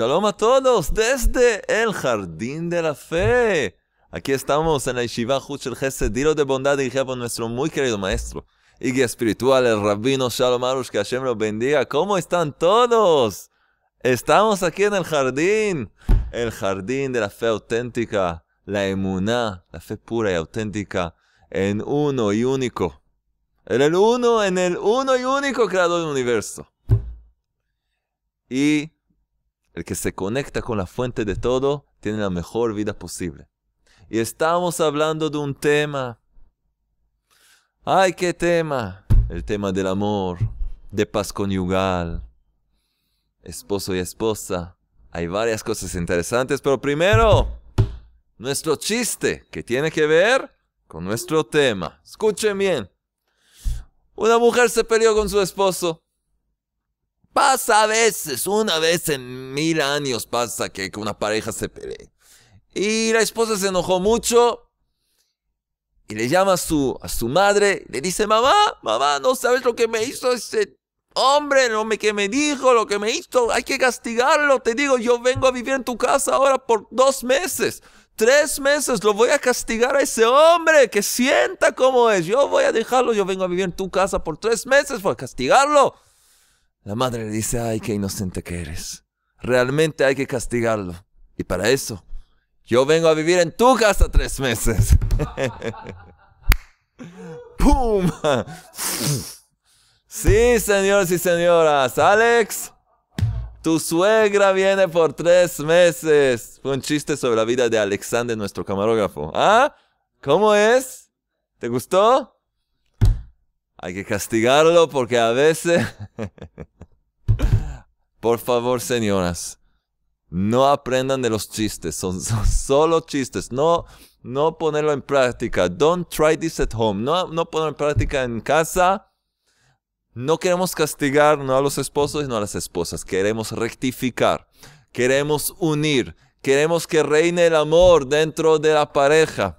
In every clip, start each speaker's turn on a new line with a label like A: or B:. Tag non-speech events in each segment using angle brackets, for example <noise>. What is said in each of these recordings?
A: Shalom a todos desde el Jardín de la Fe. Aquí estamos en la Yeshiva Huchel Chesed. Dilo de Bondad, y por nuestro muy querido maestro y guía espiritual, el Rabino Shalom Arush, que Hashem lo bendiga. ¿Cómo están todos? Estamos aquí en el jardín, el jardín de la fe auténtica, la emuná, la fe pura y auténtica, en uno y único. En el uno, en el uno y único creador del universo. Y que se conecta con la fuente de todo tiene la mejor vida posible. Y estamos hablando de un tema. ¡Ay, qué tema! El tema del amor, de paz conyugal, esposo y esposa. Hay varias cosas interesantes, pero primero, nuestro chiste que tiene que ver con nuestro tema. Escuchen bien. Una mujer se peleó con su esposo Pasa a veces, una vez en mil años pasa que, una pareja se pelee. Y la esposa se enojó mucho y le llama a su, a su madre, le dice, mamá, mamá, no sabes lo que me hizo ese hombre, lo que me dijo, lo que me hizo, hay que castigarlo, te digo, yo vengo a vivir en tu casa ahora por dos meses, tres meses, lo voy a castigar a ese hombre, que sienta cómo es, yo voy a dejarlo, yo vengo a vivir en tu casa por tres meses, voy a castigarlo. La madre le dice, ay, qué inocente que eres. Realmente hay que castigarlo. Y para eso, yo vengo a vivir en tu casa tres meses. <laughs> ¡Pum! <laughs> sí, señores y señoras. Alex, tu suegra viene por tres meses. Fue un chiste sobre la vida de Alexander, nuestro camarógrafo. ¿Ah? ¿Cómo es? ¿Te gustó? Hay que castigarlo porque a veces... <laughs> Por favor, señoras, no aprendan de los chistes, son, solo chistes. No, no ponerlo en práctica. Don't try this at home. No, no ponerlo en práctica en casa. No queremos castigar no a los esposos y no a las esposas. Queremos rectificar. Queremos unir. Queremos que reine el amor dentro de la pareja.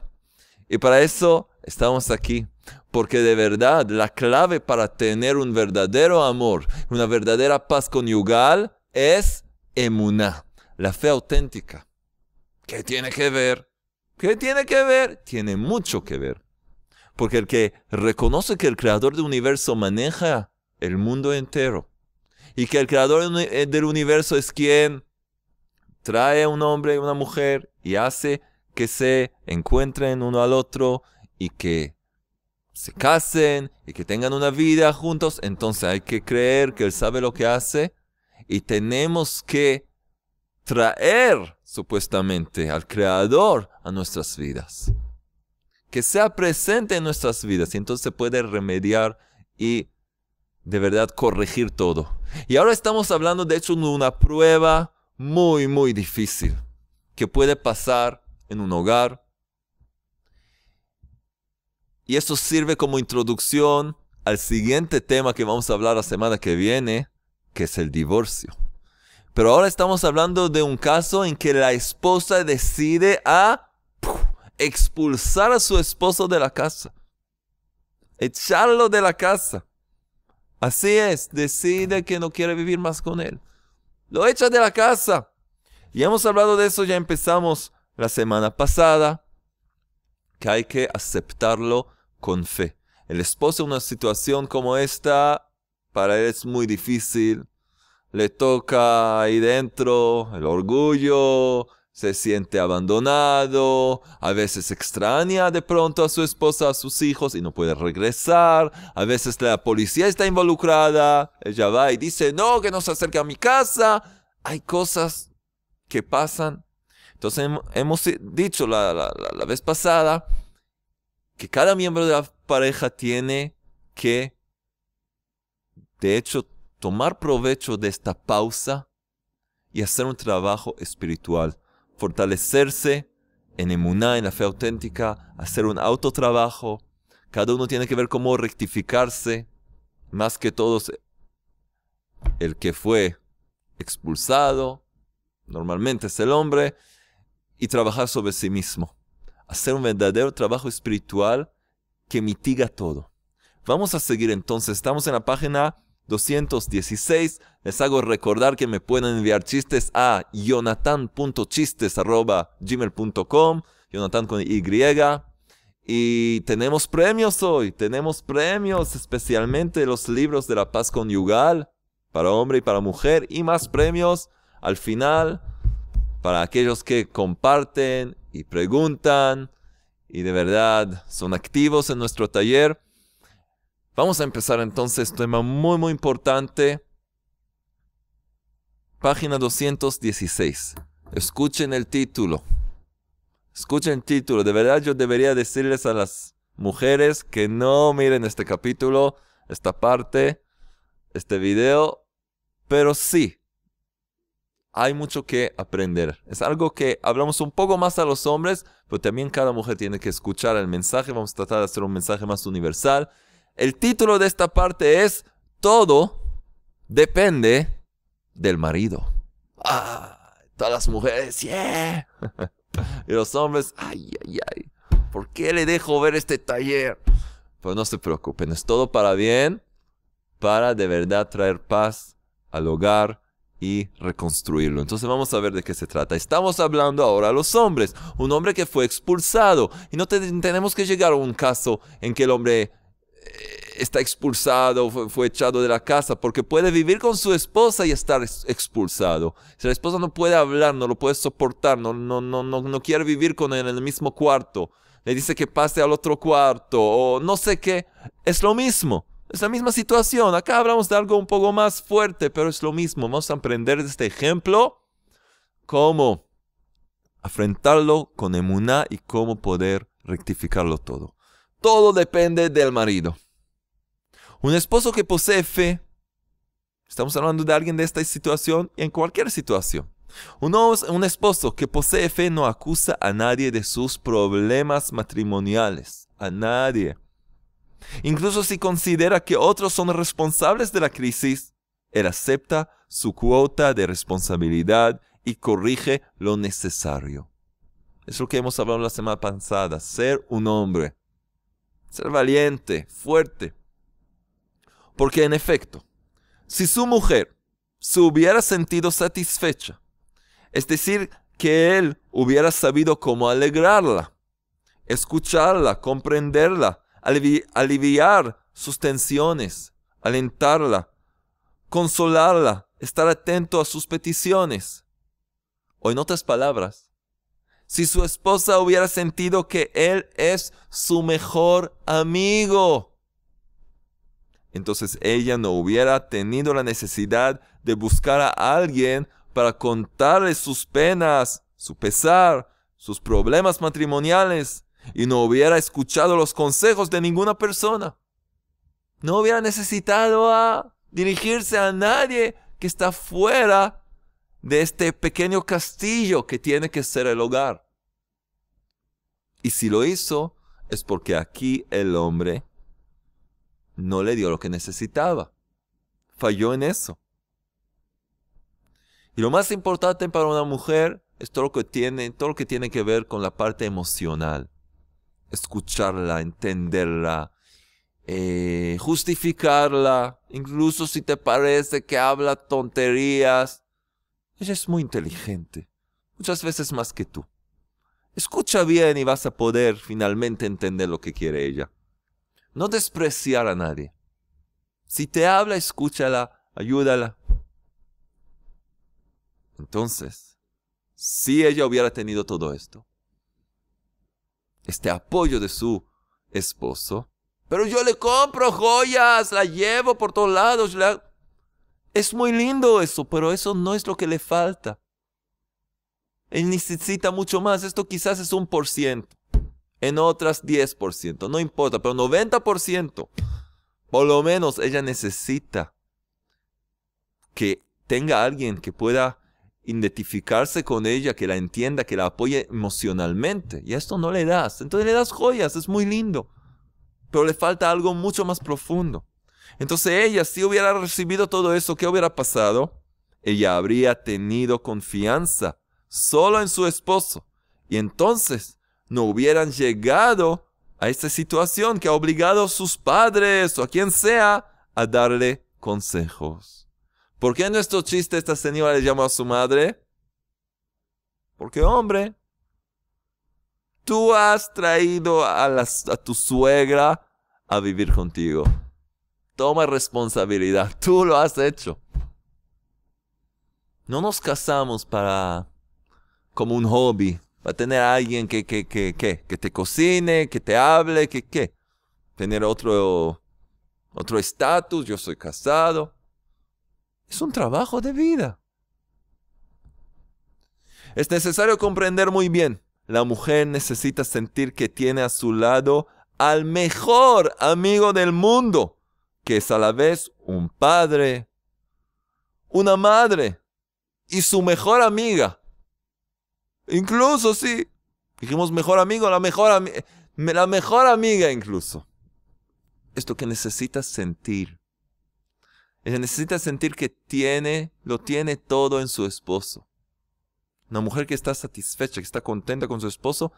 A: Y para eso estamos aquí. Porque de verdad la clave para tener un verdadero amor, una verdadera paz conyugal, es emuná, la fe auténtica. ¿Qué tiene que ver? ¿Qué tiene que ver? Tiene mucho que ver. Porque el que reconoce que el creador del universo maneja el mundo entero y que el creador eh, del universo es quien trae a un hombre y una mujer y hace que se encuentren uno al otro y que se casen y que tengan una vida juntos, entonces hay que creer que Él sabe lo que hace y tenemos que traer supuestamente al Creador a nuestras vidas. Que sea presente en nuestras vidas y entonces se puede remediar y de verdad corregir todo. Y ahora estamos hablando de hecho de una prueba muy, muy difícil que puede pasar en un hogar, y eso sirve como introducción al siguiente tema que vamos a hablar la semana que viene, que es el divorcio. Pero ahora estamos hablando de un caso en que la esposa decide a expulsar a su esposo de la casa. Echarlo de la casa. Así es, decide que no quiere vivir más con él. Lo echa de la casa. Y hemos hablado de eso, ya empezamos la semana pasada, que hay que aceptarlo con fe. El esposo en una situación como esta, para él es muy difícil. Le toca ahí dentro el orgullo, se siente abandonado, a veces extraña de pronto a su esposa, a sus hijos y no puede regresar, a veces la policía está involucrada, ella va y dice, no, que no se acerque a mi casa, hay cosas que pasan. Entonces hemos dicho la, la vez pasada que cada miembro de la pareja tiene que, de hecho, tomar provecho de esta pausa y hacer un trabajo espiritual, fortalecerse en emuná, en la fe auténtica, hacer un autotrabajo. Cada uno tiene que ver cómo rectificarse, más que todos el que fue expulsado, normalmente es el hombre, y trabajar sobre sí mismo hacer un verdadero trabajo espiritual que mitiga todo. Vamos a seguir entonces, estamos en la página 216. Les hago recordar que me pueden enviar chistes a jonathan.chistes.gmail.com, Jonathan con Y. Y tenemos premios hoy, tenemos premios, especialmente los libros de la paz conyugal para hombre y para mujer, y más premios al final para aquellos que comparten y preguntan y de verdad son activos en nuestro taller. Vamos a empezar entonces, tema muy muy importante. Página 216. Escuchen el título. Escuchen el título. De verdad yo debería decirles a las mujeres que no miren este capítulo, esta parte, este video. Pero sí, hay mucho que aprender. Es algo que hablamos un poco más a los hombres, pero también cada mujer tiene que escuchar el mensaje. Vamos a tratar de hacer un mensaje más universal. El título de esta parte es Todo depende del marido. todas las mujeres, yeah. <laughs> y los hombres, ay, ay, ay. ¿Por qué le dejo ver este taller? Pues no se preocupen, es todo para bien, para de verdad traer paz al hogar y reconstruirlo. Entonces vamos a ver de qué se trata. Estamos hablando ahora a los hombres. Un hombre que fue expulsado. Y no tenemos que llegar a un caso en que el hombre eh, está expulsado, fue, echado de la casa, porque puede vivir con su esposa y estar expulsado. Si la esposa no puede hablar, no lo puede soportar, no, no, no, no quiere vivir con él en el mismo cuarto, le dice que pase al otro cuarto o no sé qué, es lo mismo. Es la misma situación. Acá hablamos de algo un poco más fuerte, pero es lo mismo. Vamos a aprender de este ejemplo cómo afrontarlo con emuná y cómo poder rectificarlo todo. Todo depende del marido. Un esposo que posee fe, estamos hablando de alguien de esta situación y en cualquier situación. Un, un esposo que posee fe no acusa a nadie de sus problemas matrimoniales, a nadie. Incluso si considera que otros son responsables de la crisis, él acepta su cuota de responsabilidad y corrige lo necesario. Es lo que hemos hablado la semana pasada, ser un hombre. Ser valiente, fuerte. Porque en efecto, si su mujer se hubiera sentido satisfecha, es decir, que él hubiera sabido cómo alegrarla, escucharla, comprenderla, aliviar sus tensiones, alentarla, consolarla, estar atento a sus peticiones. O en otras palabras, si su esposa hubiera sentido que él es su mejor amigo, entonces ella no hubiera tenido la necesidad de buscar a alguien para contarle sus penas, su pesar, sus problemas matrimoniales, y no hubiera escuchado los consejos de ninguna persona. No hubiera necesitado dirigirse a nadie que está fuera de este pequeño castillo que tiene que ser el hogar. Y si lo hizo, es porque aquí el hombre no le dio lo que necesitaba. Falló en eso. Y lo más importante para una mujer es todo lo que tiene, todo lo que tiene que ver con la parte emocional escucharla, entenderla, eh, justificarla, incluso si te parece que habla tonterías. Ella es muy inteligente, muchas veces más que tú. Escucha bien y vas a poder finalmente entender lo que quiere ella. No despreciar a nadie. Si te habla, escúchala, ayúdala. Entonces, si ella hubiera tenido todo esto, este apoyo de su esposo. Pero yo le compro joyas, la llevo por todos lados. Es muy lindo eso, pero eso no es lo que le falta. Él necesita mucho más. Esto quizás es un por ciento. En otras 10%. No importa, pero 90%. Por lo menos ella necesita que tenga alguien que pueda identificarse con ella, que la entienda, que la apoye emocionalmente. Y esto no le das. Entonces le das joyas, es muy lindo. Pero le falta algo mucho más profundo. Entonces ella, si hubiera recibido todo eso, ¿qué hubiera pasado? Ella habría tenido confianza solo en su esposo. Y entonces no hubieran llegado a esta situación que ha obligado a sus padres o a quien sea a darle consejos. ¿Por qué en nuestro chiste esta señora le llamó a su madre? Porque, hombre, tú has traído a, tu suegra a vivir contigo. Toma responsabilidad, <laughs> tú lo has hecho. No nos casamos para como un hobby, para tener a alguien que, que, te cocine, que te hable, que qué. Tener otro otro estatus, yo soy casado. Es un trabajo de vida. Es necesario comprender muy bien. La mujer necesita sentir que tiene a su lado al mejor amigo del mundo, que es a la vez un padre, una madre y su mejor amiga. Incluso si dijimos mejor amigo, la mejor, la mejor amiga incluso. Esto que necesitas sentir ella necesita sentir que tiene, lo tiene todo en su esposo. Una mujer que está satisfecha, que está contenta con su esposo,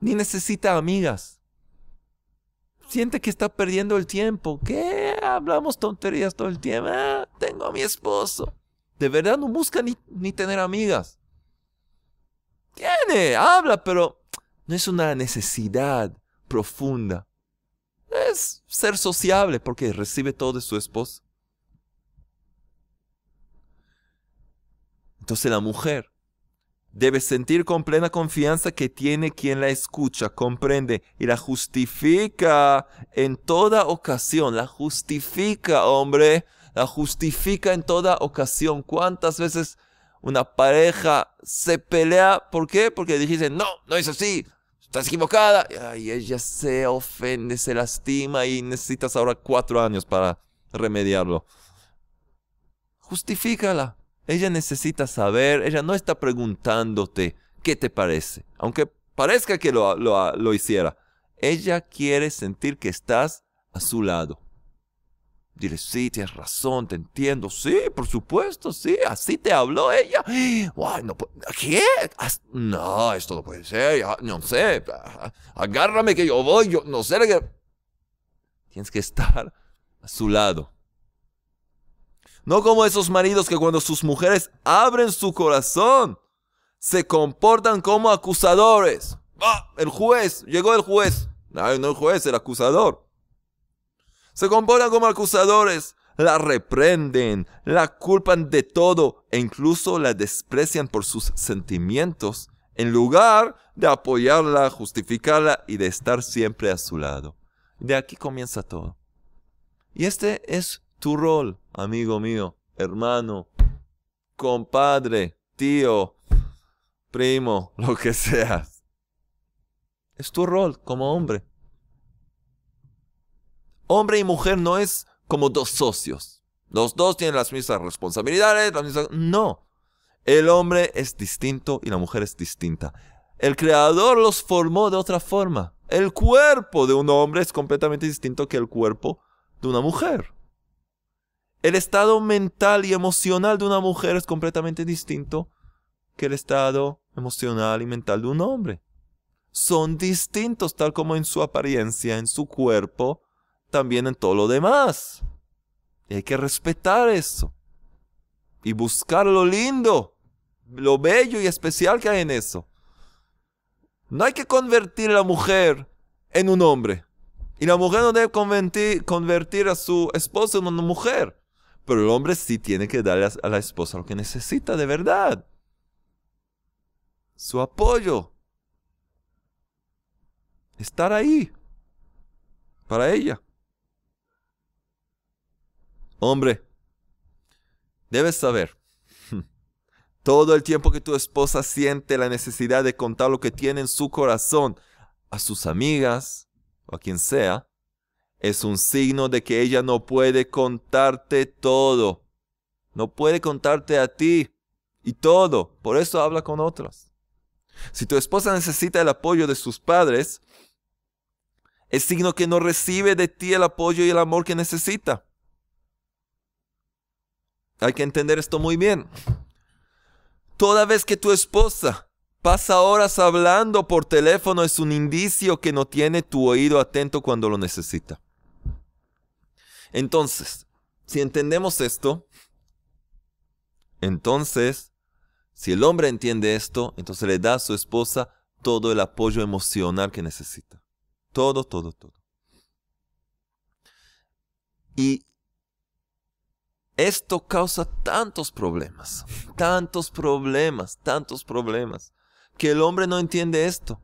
A: ni necesita amigas. Siente que está perdiendo el tiempo. ¿Qué? Hablamos tonterías todo el tiempo. Ah, tengo a mi esposo. De verdad no busca ni, ni tener amigas. Tiene, habla, pero no es una necesidad profunda. Es ser sociable porque recibe todo de su esposo. Entonces la mujer debe sentir con plena confianza que tiene quien la escucha, comprende y la justifica en toda ocasión. La justifica, hombre. La justifica en toda ocasión. ¿Cuántas veces una pareja se pelea? ¿Por qué? Porque dicen, no, no es así. Estás equivocada. Y ella se ofende, se lastima y necesitas ahora cuatro años para remediarlo. Justifícala. Ella necesita saber, ella no está preguntándote qué te parece, aunque parezca que lo, lo, hiciera. Ella quiere sentir que estás a su lado. Dile, sí, tienes razón, te entiendo. Sí, por supuesto, sí, así te habló ella. no, ¿Qué? No, esto no puede ser, no sé. Agárrame que yo voy, yo no sé. Tienes que estar a su lado. No como esos maridos que cuando sus mujeres abren su corazón, se comportan como acusadores. Ah, el juez, llegó el juez. No, no el juez, el acusador. Se comportan como acusadores. La reprenden, la culpan de todo e incluso la desprecian por sus sentimientos en lugar de apoyarla, justificarla y de estar siempre a su lado. De aquí comienza todo. Y este es tu rol amigo mío, hermano, compadre, tío, primo, <laughs> lo que seas. Es tu rol como hombre. Hombre y mujer no es como dos socios. Los dos tienen las mismas responsabilidades, No. El hombre es distinto y la mujer es distinta. El creador los formó de otra forma. El cuerpo de un hombre es completamente distinto que el cuerpo de una mujer. El estado mental y emocional de una mujer es completamente distinto que el estado emocional y mental de un hombre. Son distintos tal como en su apariencia, en su cuerpo, también en todo lo demás. Y hay que respetar eso. Y buscar lo lindo, lo bello y especial que hay en eso. No hay que convertir a la mujer en un hombre. Y la mujer no debe convertir, convertir a su esposo en una mujer. Pero el hombre sí tiene que darle a la esposa lo que necesita de verdad. Su apoyo. Estar ahí. Para ella. Hombre, debes saber, <laughs> todo el tiempo que tu esposa siente la necesidad de contar lo que tiene en su corazón a sus amigas o a quien sea, es un signo de que ella no puede contarte todo. No puede contarte a ti y todo. Por eso habla con otras. Si tu esposa necesita el apoyo de sus padres, es signo que no recibe de ti el apoyo y el amor que necesita. Hay que entender esto muy bien. Toda vez que tu esposa pasa horas hablando por teléfono es un indicio que no tiene tu oído atento cuando lo necesita. Entonces, si entendemos esto, entonces, si el hombre entiende esto, entonces le da a su esposa todo el apoyo emocional que necesita. Todo, todo, todo. Y esto causa tantos problemas, tantos problemas, tantos problemas, que el hombre no entiende esto.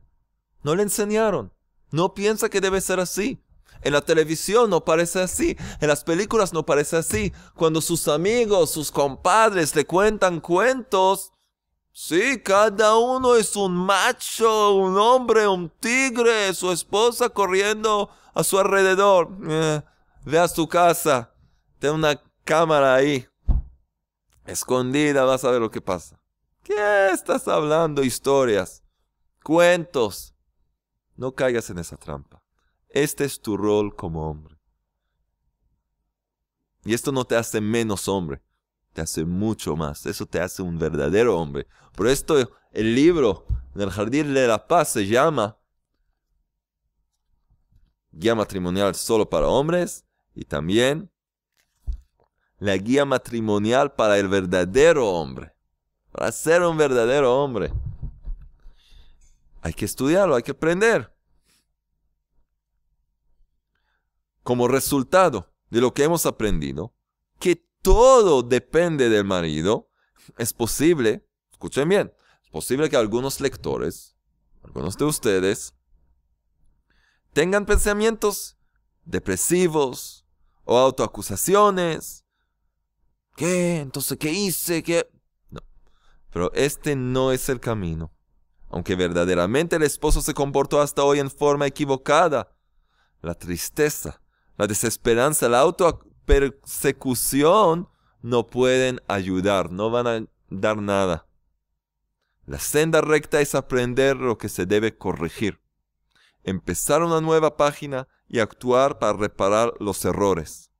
A: No le enseñaron. No piensa que debe ser así. En la televisión no parece así, en las películas no parece así. Cuando sus amigos, sus compadres le cuentan cuentos, sí, cada uno es un macho, un hombre, un tigre, su esposa corriendo a su alrededor. Eh, ve a su casa, ten una cámara ahí, escondida, vas a ver lo que pasa. ¿Qué estás hablando? Historias, cuentos. No caigas en esa trampa. Este es tu rol como hombre. Y esto no te hace menos hombre, te hace mucho más. Eso te hace un verdadero hombre. Por esto el libro del Jardín de la Paz se llama Guía Matrimonial solo para hombres y también la guía matrimonial para el verdadero hombre. Para ser un verdadero hombre. Hay que estudiarlo, hay que aprender. como resultado de lo que hemos aprendido, que todo depende del marido, es posible, escuchen bien, es posible que algunos lectores, algunos de ustedes, tengan pensamientos depresivos o autoacusaciones. ¿Qué? Entonces, ¿qué hice? ¿Qué? No. Pero este no es el camino. Aunque verdaderamente el esposo se comportó hasta hoy en forma equivocada, la tristeza la desesperanza, la auto persecución, no pueden ayudar, no van a dar nada. La senda recta es aprender lo que se debe corregir, empezar una nueva página y actuar para reparar los errores.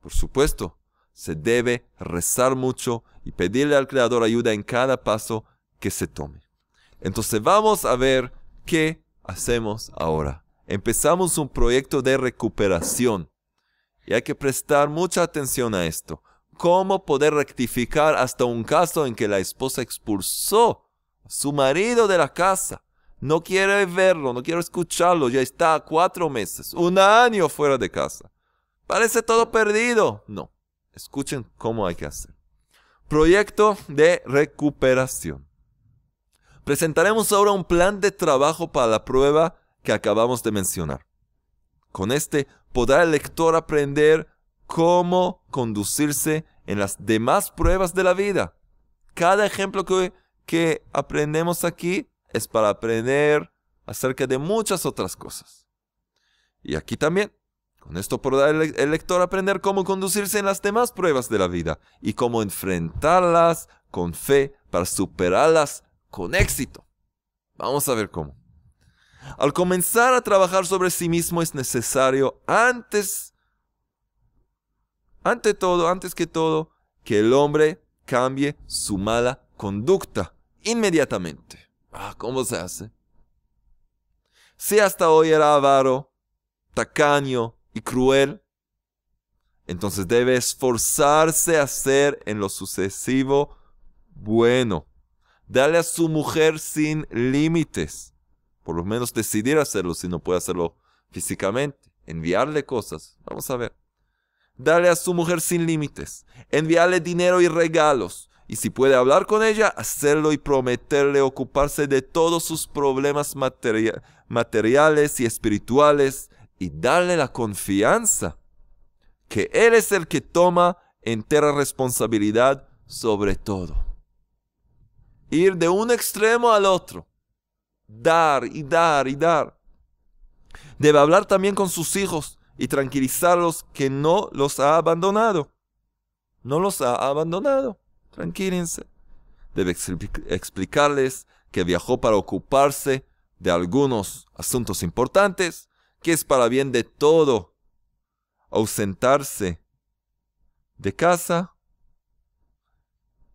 A: Por supuesto, se debe rezar mucho y pedirle al Creador ayuda en cada paso que se tome. Entonces vamos a ver qué hacemos ahora. Empezamos un proyecto de recuperación y hay que prestar mucha atención a esto. ¿Cómo poder rectificar hasta un caso en que la esposa expulsó a su marido de la casa? No quiere verlo, no quiere escucharlo, ya está cuatro meses, un año fuera de casa. Parece todo perdido. No, escuchen cómo hay que hacer. Proyecto de recuperación. Presentaremos ahora un plan de trabajo para la prueba que acabamos de mencionar. Con este podrá el lector aprender cómo conducirse en las demás pruebas de la vida. Cada ejemplo que, que aprendemos aquí es para aprender acerca de muchas otras cosas. Y aquí también, con esto podrá el, el lector aprender cómo conducirse en las demás pruebas de la vida y cómo enfrentarlas con fe para superarlas con éxito. Vamos a ver cómo. Al comenzar a trabajar sobre sí mismo es necesario antes, ante todo, antes que todo, que el hombre cambie su mala conducta inmediatamente. Ah, ¿cómo se hace? Si hasta hoy era avaro, tacaño y cruel, entonces debe esforzarse a ser en lo sucesivo bueno. Dale a su mujer sin límites por lo menos decidir hacerlo si no puede hacerlo físicamente. Enviarle cosas. Vamos a ver. Darle a su mujer sin límites. Enviarle dinero y regalos. Y si puede hablar con ella, hacerlo y prometerle ocuparse de todos sus problemas materiales y espirituales. Y darle la confianza que Él es el que toma entera responsabilidad sobre todo. Ir de un extremo al otro dar y dar y dar. Debe hablar también con sus hijos y tranquilizarlos que no los ha abandonado. No los ha abandonado. Tranquílense. Debe explicarles que viajó para ocuparse de algunos asuntos importantes, que es para bien de todo. Ausentarse de casa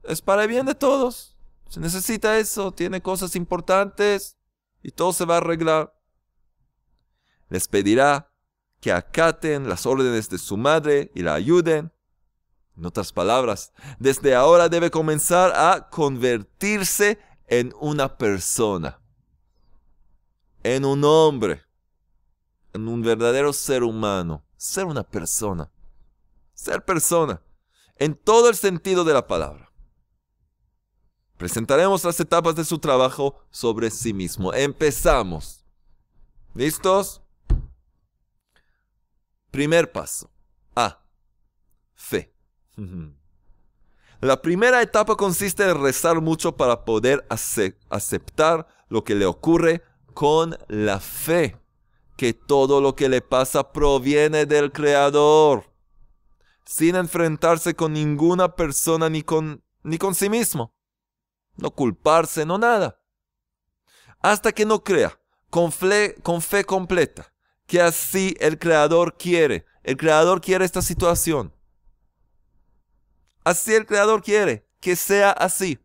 A: es para bien de todos. Se necesita eso, tiene cosas importantes y todo se va a arreglar. Les pedirá que acaten las órdenes de su madre y la ayuden. En otras palabras, desde ahora debe comenzar a convertirse en una persona, en un hombre, en un verdadero ser humano, ser una persona, ser persona, en todo el sentido de la palabra. Presentaremos las etapas de su trabajo sobre sí mismo. Empezamos. ¿Listos? Primer paso. A. Fe. <laughs> La primera etapa consiste en rezar mucho para poder aceptar lo que le ocurre con la fe, que todo lo que le pasa proviene del Creador, sin enfrentarse con ninguna persona ni con sí mismo no culparse, no nada. Hasta que no crea con fe, con fe completa que así el Creador quiere. El Creador quiere esta situación. Así el Creador quiere que sea así.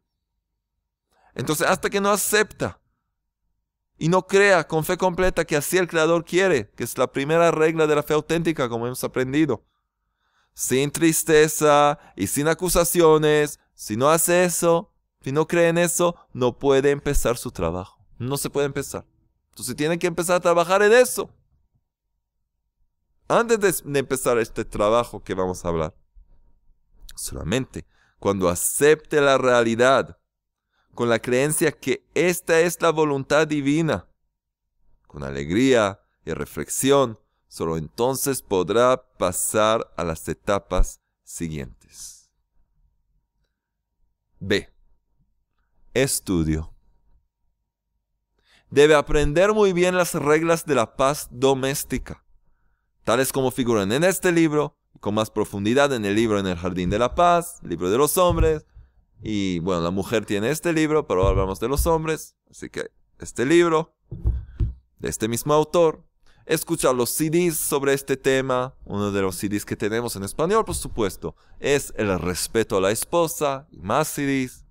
A: Entonces, hasta que no acepta y no crea con fe completa que así el Creador quiere, que es la primera regla de la fe auténtica, como hemos aprendido, sin tristeza y sin acusaciones, si no hace eso, si no cree en eso, no puede empezar su trabajo. No se puede empezar. Entonces tiene que empezar a trabajar en eso. Antes de, empezar este trabajo que vamos a hablar. Solamente cuando acepte la realidad con la creencia que esta es la voluntad divina, con alegría y reflexión, solo entonces podrá pasar a las etapas siguientes. B estudio. Debe aprender muy bien las reglas de la paz doméstica, tales como figuran en este libro, con más profundidad en el libro En el Jardín de la Paz, libro de los hombres, y bueno, la mujer tiene este libro, pero hablamos de los hombres, así que este libro, de este mismo autor, escuchar los CDs sobre este tema. Uno de los CDs que tenemos en español, por supuesto, es El respeto a la esposa y más CDs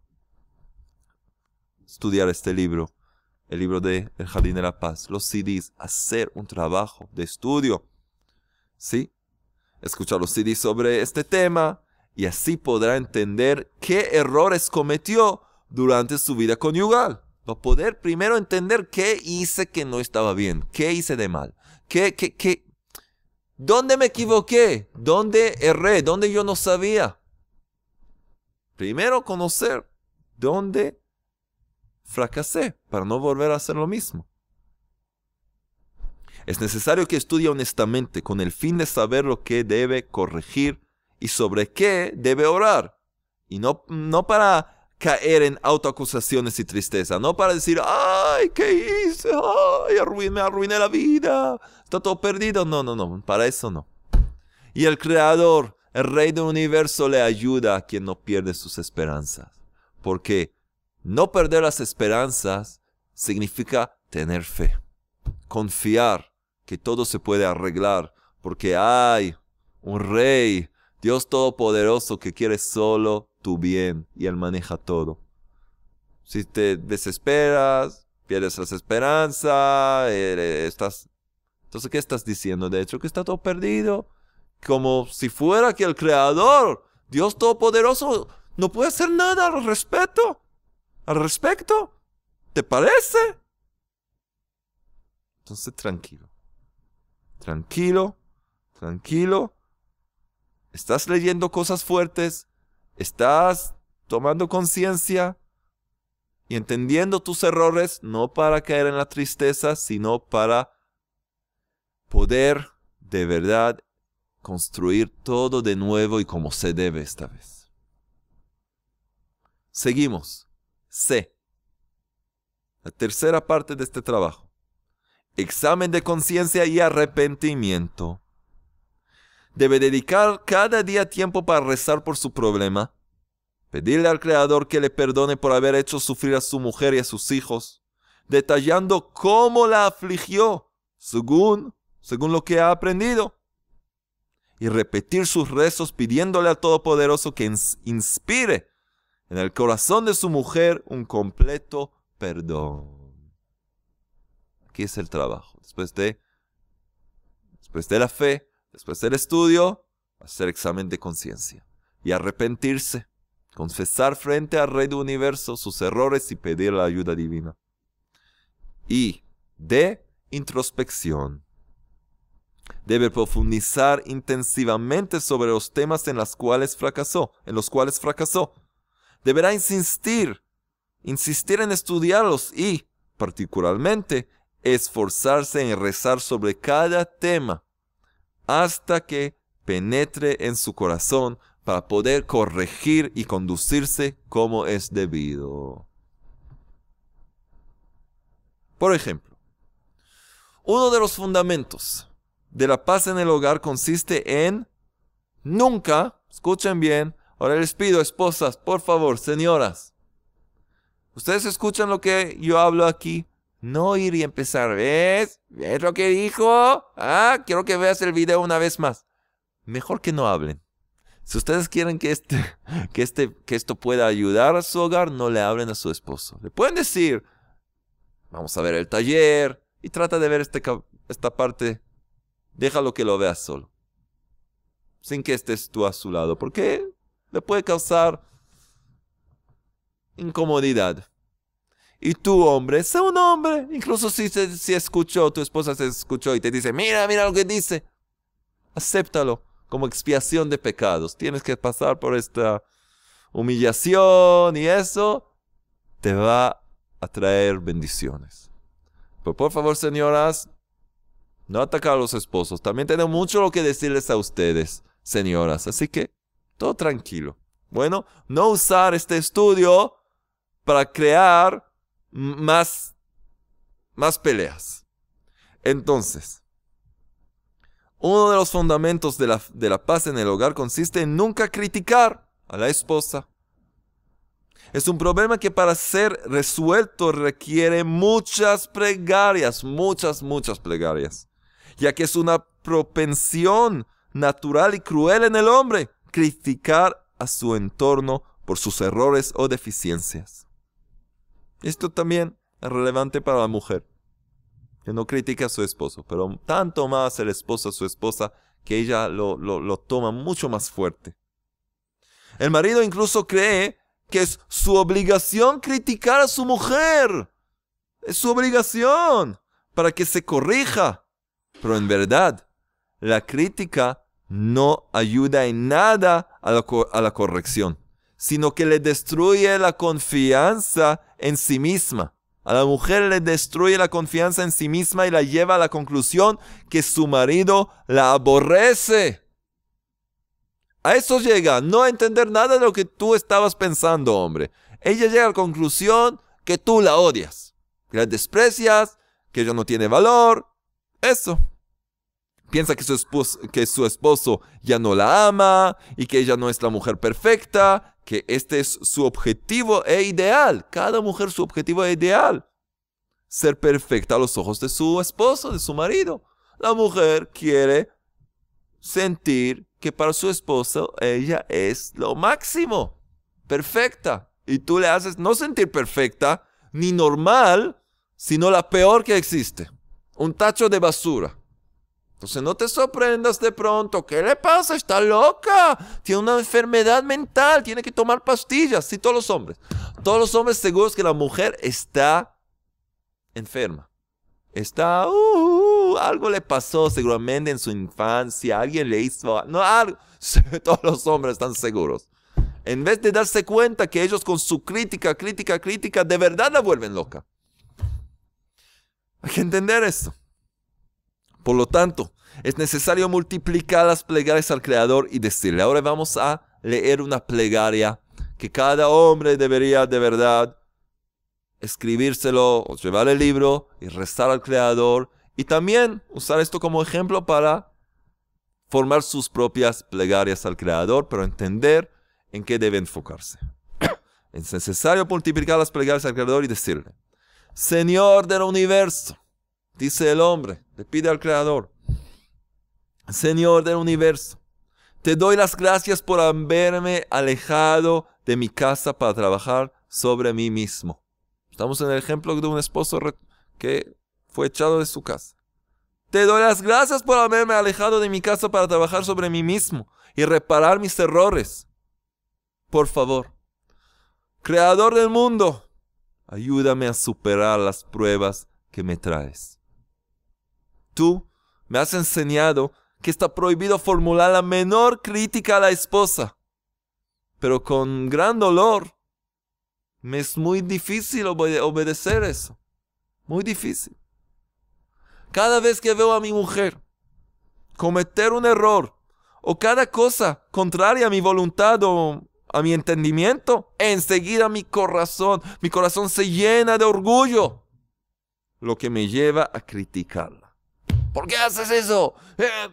A: estudiar este libro, el libro de El Jardín de la Paz, los CDs, hacer un trabajo de estudio, ¿sí? Escuchar los CDs sobre este tema y así podrá entender qué errores cometió durante su vida conyugal. Va a poder primero entender qué hice que no estaba bien, qué hice de mal, qué, qué, qué, dónde me equivoqué, dónde erré, dónde yo no sabía. Primero conocer dónde fracasé para no volver a hacer lo mismo. Es necesario que estudie honestamente con el fin de saber lo que debe corregir y sobre qué debe orar. Y no, no para caer en autoacusaciones y tristeza, no para decir, ay, ¿qué hice? Ay, arruiné, arruiné la vida, está todo perdido. No, no, no, para eso no. Y el Creador, el Rey del Universo, le ayuda a quien no pierde sus esperanzas. Porque no perder las esperanzas significa tener fe, confiar que todo se puede arreglar, porque hay un rey, Dios Todopoderoso que quiere solo tu bien y Él maneja todo. Si te desesperas, pierdes las esperanzas, estás... Entonces, ¿qué estás diciendo? De hecho, que está todo perdido. Como si fuera que el Creador, Dios Todopoderoso, no puede hacer nada al respecto al respecto? ¿Te parece? Entonces tranquilo. Tranquilo, tranquilo. Estás leyendo cosas fuertes, estás tomando conciencia y entendiendo tus errores, no para caer en la tristeza, sino para poder de verdad construir todo de nuevo y como se debe esta vez. Seguimos. C. La tercera parte de este trabajo. Examen de conciencia y arrepentimiento. Debe dedicar cada día tiempo para rezar por su problema, pedirle al Creador que le perdone por haber hecho sufrir a su mujer y a sus hijos, detallando cómo la afligió, según, según lo que ha aprendido, y repetir sus rezos pidiéndole al Todopoderoso que inspire en el corazón de su mujer un completo perdón. Aquí es el trabajo. Después de, después de la fe, después del estudio, hacer examen de conciencia y arrepentirse, confesar frente al Rey del Universo sus errores y pedir la ayuda divina. Y de introspección. Debe profundizar intensivamente sobre los temas en los cuales fracasó, en los cuales fracasó, deberá insistir, insistir en estudiarlos y, particularmente, esforzarse en rezar sobre cada tema hasta que penetre en su corazón para poder corregir y conducirse como es debido. Por ejemplo, uno de los fundamentos de la paz en el hogar consiste en nunca, escuchen bien, Ahora les pido, esposas, por favor, señoras, ¿ustedes escuchan lo que yo hablo aquí? No ir y empezar, ¿ves? ¿Ves lo que dijo? Ah, quiero que veas el video una vez más. Mejor que no hablen. Si ustedes quieren que, este, <laughs> que, este, que esto pueda ayudar a su hogar, no le hablen a su esposo. Le pueden decir, vamos a ver el taller y trata de ver este esta parte. Déjalo que lo veas solo. Sin que estés tú a su lado. ¿Por qué? te puede causar incomodidad. Y tu hombre, sé un hombre, incluso si, si escuchó, tu esposa se escuchó y te dice, mira, mira lo que dice, acéptalo como expiación de pecados. Tienes que pasar por esta humillación y eso te va a traer bendiciones. Pero por favor, señoras, no atacar a los esposos. También tengo mucho lo que decirles a ustedes, señoras. Así que todo tranquilo. Bueno, no usar este estudio para crear más, más peleas. Entonces, uno de los fundamentos de la, de la paz en el hogar consiste en nunca criticar a la esposa. Es un problema que para ser resuelto requiere muchas plegarias, muchas, muchas plegarias, ya que es una propensión natural y cruel en el hombre criticar a su entorno por sus errores o deficiencias. Esto también es relevante para la mujer, que no critica a su esposo, pero tanto más el esposo a su esposa que ella lo, lo toma mucho más fuerte. El marido incluso cree que es su obligación criticar a su mujer. Es su obligación para que se corrija. Pero en verdad, la crítica no ayuda en nada a la, corrección, sino que le destruye la confianza en sí misma. A la mujer le destruye la confianza en sí misma y la lleva a la conclusión que su marido la aborrece. A eso llega, no a entender nada de lo que tú estabas pensando, hombre. Ella llega a la conclusión que tú la odias, que la desprecias, que ella no tiene valor. Eso. Piensa que su, esposo, que su esposo ya no la ama y que ella no es la mujer perfecta, que este es su objetivo e ideal. Cada mujer su objetivo e ideal. Ser perfecta a los ojos de su esposo, de su marido. La mujer quiere sentir que para su esposo ella es lo máximo. Perfecta. Y tú le haces no sentir perfecta ni normal, sino la peor que existe. Un tacho de basura no te sorprendas de pronto. ¿Qué le pasa? Está loca. Tiene una enfermedad mental. Tiene que tomar pastillas. Sí, todos los hombres. Todos los hombres seguros que la mujer está enferma. Está... Uh, algo le pasó seguramente en su infancia. Alguien le hizo... No, algo. <laughs> todos los hombres están seguros. En vez de darse cuenta que ellos con su crítica, crítica, crítica, de verdad la vuelven loca. Hay que entender esto. Por lo tanto, es necesario multiplicar las plegarias al Creador y decirle, ahora vamos a leer una plegaria que cada hombre debería de verdad escribírselo o llevar el libro y rezar al Creador y también usar esto como ejemplo para formar sus propias plegarias al Creador, pero entender en qué debe enfocarse. <clears throat> es necesario multiplicar las plegarias al Creador y decirle, Señor del universo, dice el hombre, le pide al Creador, Señor del universo, te doy las gracias por haberme alejado de mi casa para trabajar sobre mí mismo. Estamos en el ejemplo de un esposo que fue echado de su casa. Te doy las gracias por haberme alejado de mi casa para trabajar sobre mí mismo y reparar mis errores. Por favor, Creador del mundo, ayúdame a superar las pruebas que me traes. Tú me has enseñado que está prohibido formular la menor crítica a la esposa. Pero con gran dolor, me es muy difícil obedecer eso. Muy difícil. Cada vez que veo a mi mujer cometer un error o cada cosa contraria a mi voluntad o a mi entendimiento, enseguida mi corazón, mi corazón se llena de orgullo, lo que me lleva a criticarla. ¿Por qué haces eso? Eh.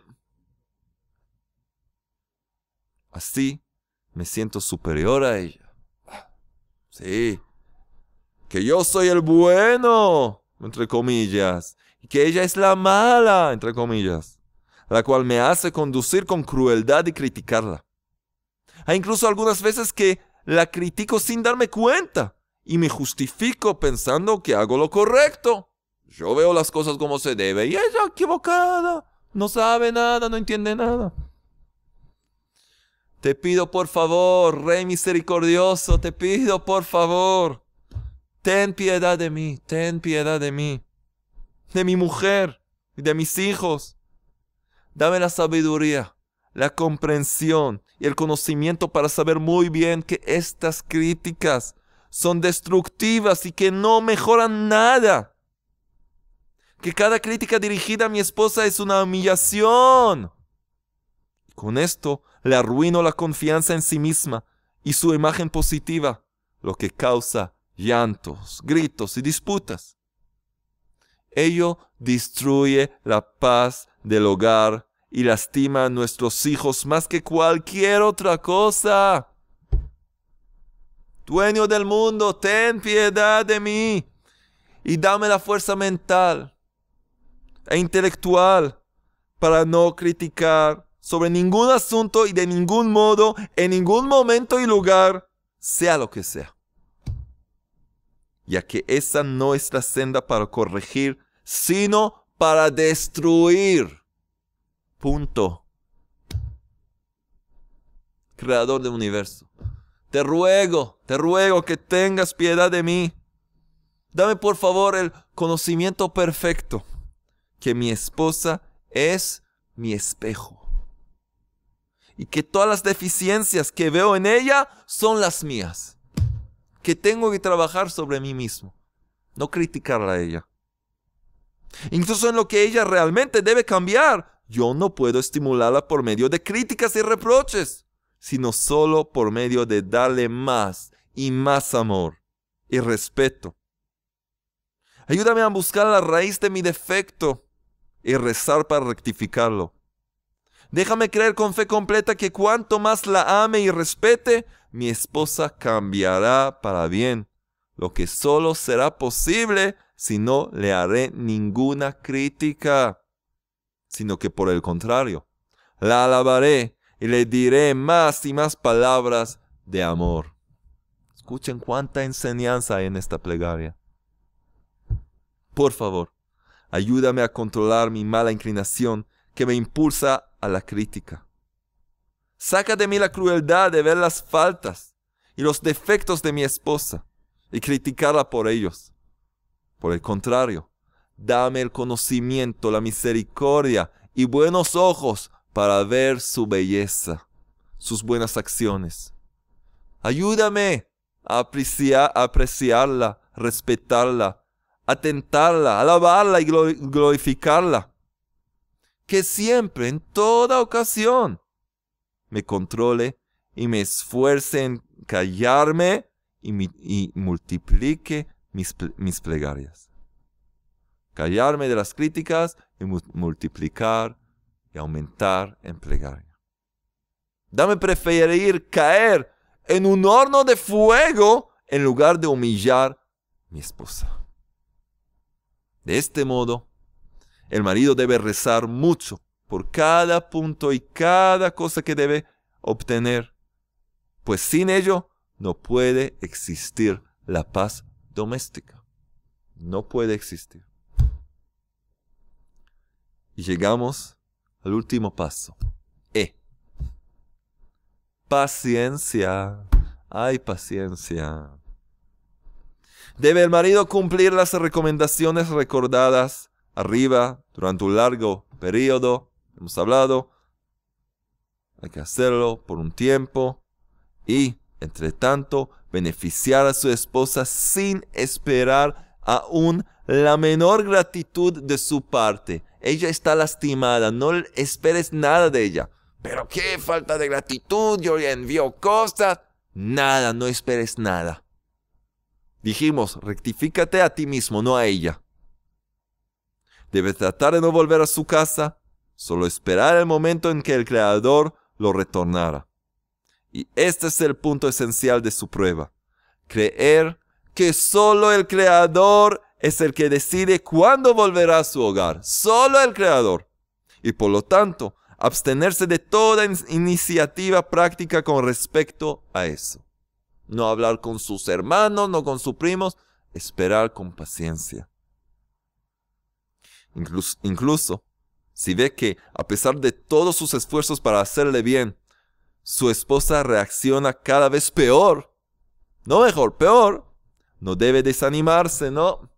A: Así me siento superior a ella. Sí. Que yo soy el bueno, entre comillas. Y que ella es la mala, entre comillas. La cual me hace conducir con crueldad y criticarla. Hay incluso algunas veces que la critico sin darme cuenta. Y me justifico pensando que hago lo correcto. Yo veo las cosas como se debe y ella equivocada. No sabe nada, no entiende nada. Te pido por favor, Rey misericordioso, te pido por favor. Ten piedad de mí, ten piedad de mí, de mi mujer y de mis hijos. Dame la sabiduría, la comprensión y el conocimiento para saber muy bien que estas críticas son destructivas y que no mejoran nada que cada crítica dirigida a mi esposa es una humillación. Con esto le arruino la confianza en sí misma y su imagen positiva, lo que causa llantos, gritos y disputas. Ello destruye la paz del hogar y lastima a nuestros hijos más que cualquier otra cosa. Dueño del mundo, ten piedad de mí y dame la fuerza mental e intelectual para no criticar sobre ningún asunto y de ningún modo, en ningún momento y lugar, sea lo que sea. Ya que esa no es la senda para corregir, sino para destruir. Punto. Creador del universo. Te ruego, te ruego que tengas piedad de mí. Dame por favor el conocimiento perfecto que mi esposa es mi espejo. Y que todas las deficiencias que veo en ella son las mías. Que tengo que trabajar sobre mí mismo. No criticarla a ella. Incluso en lo que ella realmente debe cambiar, yo no puedo estimularla por medio de críticas y reproches, sino solo por medio de darle más y más amor y respeto. Ayúdame a buscar la raíz de mi defecto y rezar para rectificarlo. Déjame creer con fe completa que cuanto más la ame y respete, mi esposa cambiará para bien, lo que solo será posible si no le haré ninguna crítica, sino que por el contrario, la alabaré y le diré más y más palabras de amor. Escuchen cuánta enseñanza hay en esta plegaria. Por favor, Ayúdame a controlar mi mala inclinación que me impulsa a la crítica. Saca de mí la crueldad de ver las faltas y los defectos de mi esposa y criticarla por ellos. Por el contrario, dame el conocimiento, la misericordia y buenos ojos para ver su belleza, sus buenas acciones. Ayúdame a apreciarla, respetarla atentarla, alabarla y glorificarla. Que siempre, en toda ocasión, me controle y me esfuerce en callarme y, multiplique mis, plegarias. Callarme de las críticas y multiplicar y aumentar en plegaria. Dame preferir caer en un horno de fuego en lugar de humillar mi esposa. De este modo, el marido debe rezar mucho por cada punto y cada cosa que debe obtener, pues sin ello no puede existir la paz doméstica. No puede existir. Y llegamos al último paso. E. Paciencia. hay paciencia. Debe el marido cumplir las recomendaciones recordadas arriba durante un largo periodo. Hemos hablado. Hay que hacerlo por un tiempo. Y, entre tanto, beneficiar a su esposa sin esperar aún la menor gratitud de su parte. Ella está lastimada, no esperes nada de ella. Pero qué falta de gratitud, yo le envío cosas. Nada, no esperes nada. Dijimos, rectifícate a ti mismo, no a ella. Debe tratar de no volver a su casa, solo esperar el momento en que el Creador lo retornara. Y este es el punto esencial de su prueba. Creer que solo el Creador es el que decide cuándo volverá a su hogar. Solo el Creador. Y por lo tanto, abstenerse de toda iniciativa práctica con respecto a eso. No hablar con sus hermanos, no con sus primos. Esperar con paciencia. Incluso, si ve que, a pesar de todos sus esfuerzos para hacerle bien, su esposa reacciona cada vez peor, no mejor, peor, no debe desanimarse, ¿no?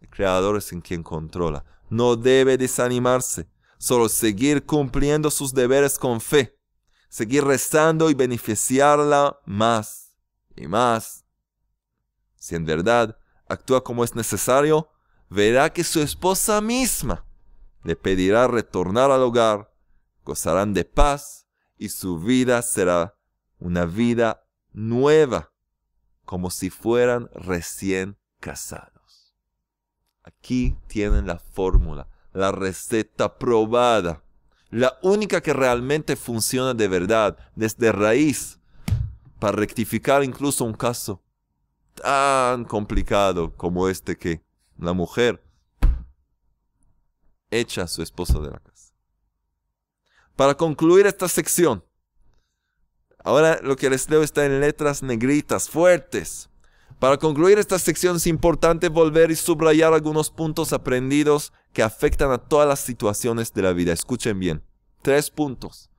A: El Creador es en quien controla. No debe desanimarse, solo seguir cumpliendo sus deberes con fe, seguir rezando y beneficiarla más y más. Si en verdad actúa como es necesario, verá que su esposa misma le pedirá retornar al hogar, gozarán de paz y su vida será una vida nueva, como si fueran recién casados. Aquí tienen la fórmula, la receta probada, la única que realmente funciona de verdad, desde raíz, para rectificar incluso un caso tan complicado como este que la mujer echa a su esposo de la casa. Para concluir esta sección, ahora lo que les leo está en letras negritas, fuertes. Para concluir esta sección es importante volver y subrayar algunos puntos aprendidos que afectan a todas las situaciones de la vida. Escuchen bien. Tres puntos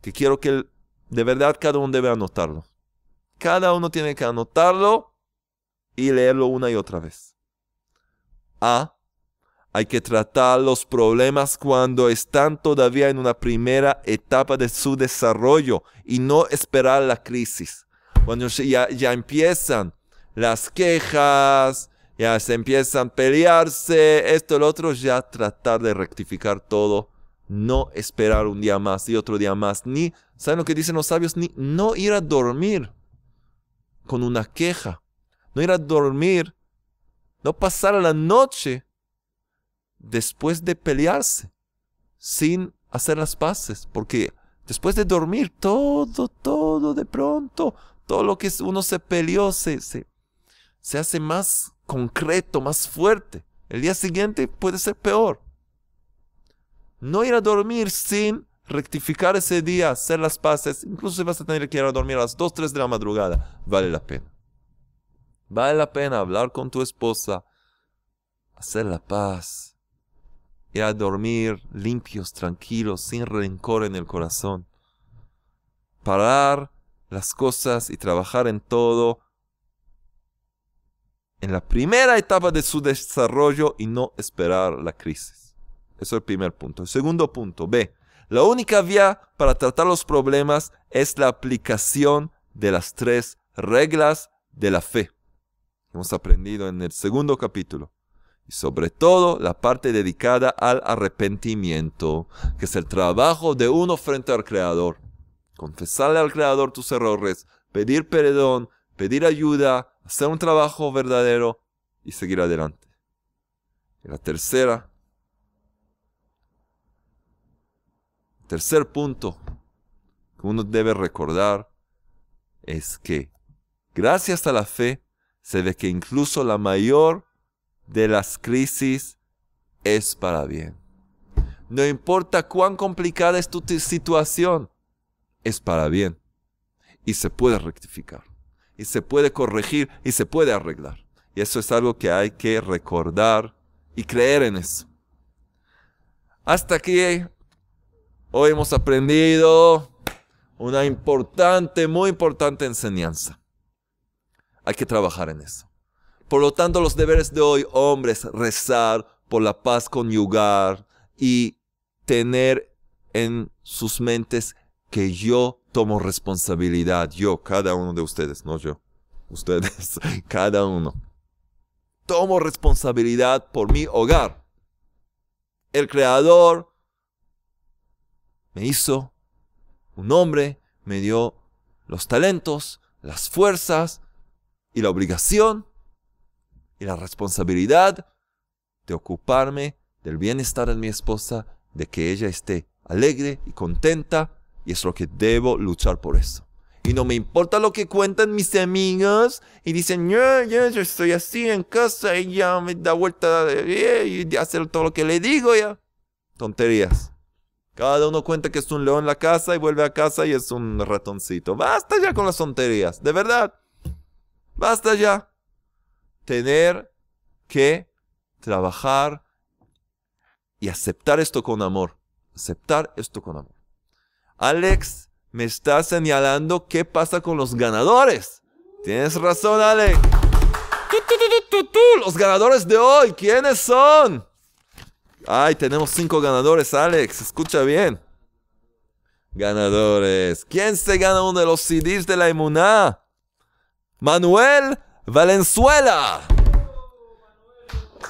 A: que quiero que de verdad cada uno debe anotarlo. Cada uno tiene que anotarlo y leerlo una y otra vez. A. Hay que tratar los problemas cuando están todavía en una primera etapa de su desarrollo y no esperar la crisis. Cuando ya, ya empiezan las quejas, ya se empiezan a pelearse, esto, el otro, ya tratar de rectificar todo no esperar un día más y otro día más, ni, ¿saben lo que dicen los sabios? Ni no ir a dormir con una queja, no ir a dormir, no pasar la noche después de pelearse, sin hacer las paces, porque después de dormir, todo, todo de pronto, todo lo que uno se peleó se, se hace más concreto, más fuerte. El día siguiente puede ser peor no ir a dormir sin rectificar ese día, hacer las paces, incluso si vas a tener que ir a dormir a las 2, 3 de la madrugada, vale la pena. Vale la pena hablar con tu esposa, hacer la paz, ir a dormir limpios, tranquilos, sin rencor en el corazón. Parar las cosas y trabajar en todo en la primera etapa de su desarrollo y no esperar la crisis. Eso es el primer punto. El segundo punto, B. La única vía para tratar los problemas es la aplicación de las tres reglas de la fe. Hemos aprendido en el segundo capítulo. Y sobre todo la parte dedicada al arrepentimiento, que es el trabajo de uno frente al Creador. Confesarle al Creador tus errores, pedir perdón, pedir ayuda, hacer un trabajo verdadero y seguir adelante. Y la tercera Tercer punto que uno debe recordar es que gracias a la fe se ve que incluso la mayor de las crisis es para bien. No importa cuán complicada es tu situación, es para bien. Y se puede rectificar, y se puede corregir, y se puede arreglar. Y eso es algo que hay que recordar y creer en eso. Hasta aquí Hoy hemos aprendido una importante, muy importante enseñanza. Hay que trabajar en eso. Por lo tanto, los deberes de hoy, hombres, rezar por la paz conyugar y tener en sus mentes que yo tomo responsabilidad, yo, cada uno de ustedes, no yo, ustedes, <laughs> cada uno. Tomo responsabilidad por mi hogar. El Creador me hizo un hombre, me dio los talentos, las fuerzas y la obligación y la responsabilidad de ocuparme del bienestar de mi esposa, de que ella esté alegre y contenta, y es lo que debo luchar por eso. Y no me importa lo que cuentan mis amigos y dicen, yo, yo, estoy así en casa, y ella me da vuelta y hacer todo lo que le digo ya. Tonterías. Cada uno cuenta que es un león en la casa y vuelve a casa y es un ratoncito. Basta ya con las tonterías, de verdad. Basta ya. Tener que trabajar y aceptar esto con amor. Aceptar esto con amor. Alex me está señalando qué pasa con los ganadores. Tienes razón, Alex. Los ganadores de hoy, ¿quiénes son? Ay, tenemos cinco ganadores, Alex. Escucha bien. Ganadores. ¿Quién se gana uno de los CDs de la Emuná? Manuel Valenzuela.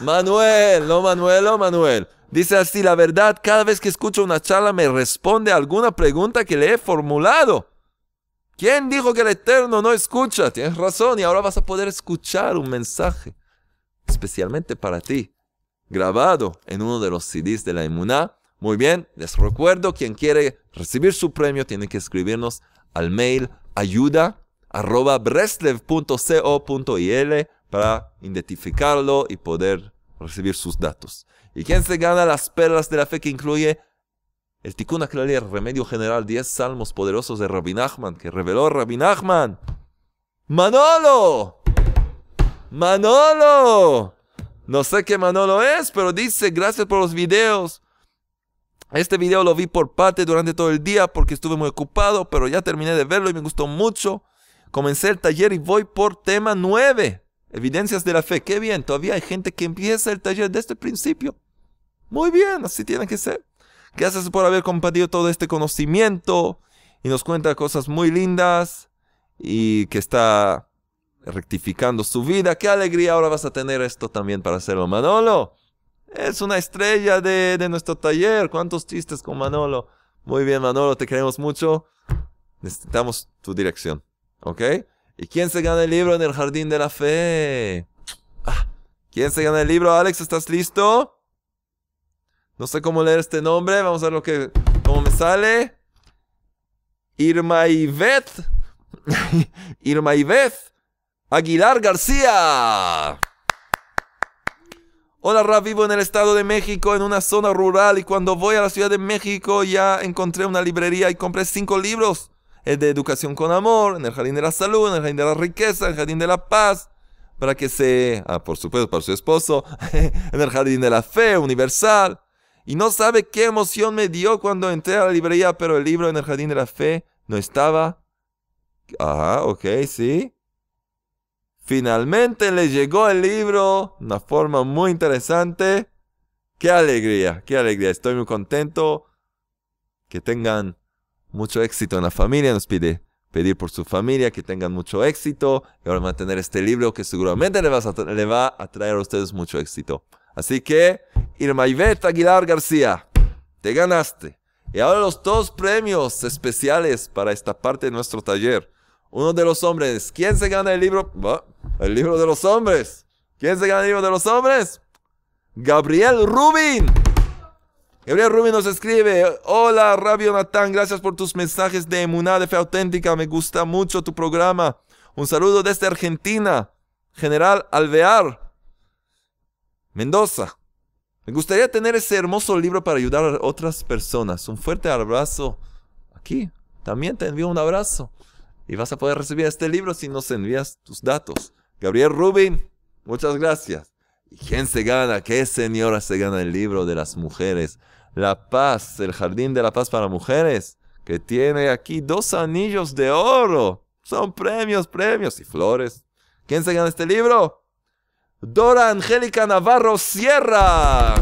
A: Manuel, no Manuelo, Manuel. Dice así, la verdad, cada vez que escucho una charla me responde a alguna pregunta que le he formulado. ¿Quién dijo que el Eterno no escucha? Tienes razón y ahora vas a poder escuchar un mensaje, especialmente para ti grabado en uno de los CDs de la Emuná. Muy bien, les recuerdo, quien quiere recibir su premio tiene que escribirnos al mail ayuda para identificarlo y poder recibir sus datos. Y quién se gana las perlas de la fe que incluye el Tikkun remedio general, 10 salmos poderosos de Rabin ahman que reveló Rabin ahman ¡Manolo! ¡Manolo! No sé qué Manolo es, pero dice gracias por los videos. Este video lo vi por parte durante todo el día porque estuve muy ocupado, pero ya terminé de verlo y me gustó mucho. Comencé el taller y voy por tema 9. Evidencias de la fe. Qué bien, todavía hay gente que empieza el taller desde el principio. Muy bien, así tiene que ser. Gracias por haber compartido todo este conocimiento y nos cuenta cosas muy lindas y que está rectificando su vida. ¡Qué alegría! Ahora vas a tener esto también para hacerlo. Manolo, es una estrella de, nuestro taller. ¿Cuántos chistes con Manolo? Muy bien, Manolo, te queremos mucho. Necesitamos tu dirección. ¿Ok? ¿Y quién se gana el libro en el jardín de la fe? Ah, ¿Quién se gana el libro? Alex, ¿estás listo? No sé cómo leer este nombre. Vamos a ver lo que, cómo me sale. Irma Ivette. <laughs> Irma Ivet. Aguilar García. Hola Rap, vivo en el Estado de México, en una zona rural, y cuando voy a la Ciudad de México ya encontré una librería y compré cinco libros. El de Educación con Amor, en el Jardín de la Salud, en el Jardín de la Riqueza, en el Jardín de la Paz, para que se... Ah, por supuesto, para su esposo, <laughs> en el Jardín de la Fe, Universal. Y no sabe qué emoción me dio cuando entré a la librería, pero el libro en el Jardín de la Fe no estaba. Ajá, ah, ok, sí. Finalmente le llegó el libro, una forma muy interesante. Qué alegría, qué alegría. Estoy muy contento. Que tengan mucho éxito en la familia. Nos pide pedir por su familia que tengan mucho éxito. Y ahora mantener este libro que seguramente le, le va a traer a ustedes mucho éxito. Así que, Irma Ivette Aguilar García, te ganaste. Y ahora los dos premios especiales para esta parte de nuestro taller uno de los hombres. ¿Quién se gana el libro? el libro de los hombres. ¿Quién se gana el libro de los hombres? Gabriel Rubin. Gabriel Rubin nos escribe, hola Rabio Natán, gracias por tus mensajes de emuná de fe auténtica, me gusta mucho tu programa. Un saludo desde Argentina, General Alvear, Mendoza. Me gustaría tener ese hermoso libro para ayudar a otras personas. Un fuerte abrazo. Aquí, también te envío un abrazo y vas a poder recibir este libro si nos envías tus datos. Gabriel Rubin, muchas gracias. ¿Y quién se gana? ¿Qué señora se gana el libro de las mujeres? La paz, el jardín de la paz para mujeres, que tiene aquí dos anillos de oro. Son premios, premios y flores. ¿Quién se gana este libro? Dora Angélica Navarro Sierra.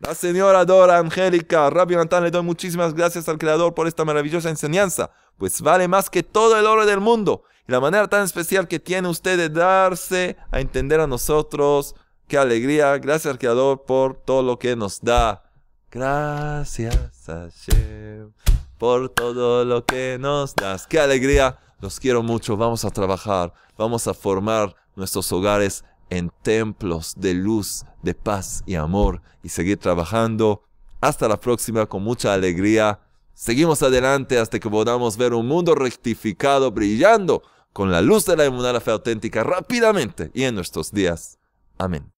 A: La señora Dora Angélica, Rabbi natal le doy muchísimas gracias al creador por esta maravillosa enseñanza pues vale más que todo el oro del mundo. Y la manera tan especial que tiene usted de darse a entender a nosotros. Qué alegría. Gracias al Creador por todo lo que nos da. Gracias Hashem por todo lo que nos das. Qué alegría. Los quiero mucho. Vamos a trabajar. Vamos a formar nuestros hogares en templos de luz, de paz y amor y seguir trabajando. Hasta la próxima con mucha alegría. Seguimos adelante hasta que podamos ver un mundo rectificado brillando con la luz de la inmunidad fe auténtica rápidamente y en nuestros días. Amén.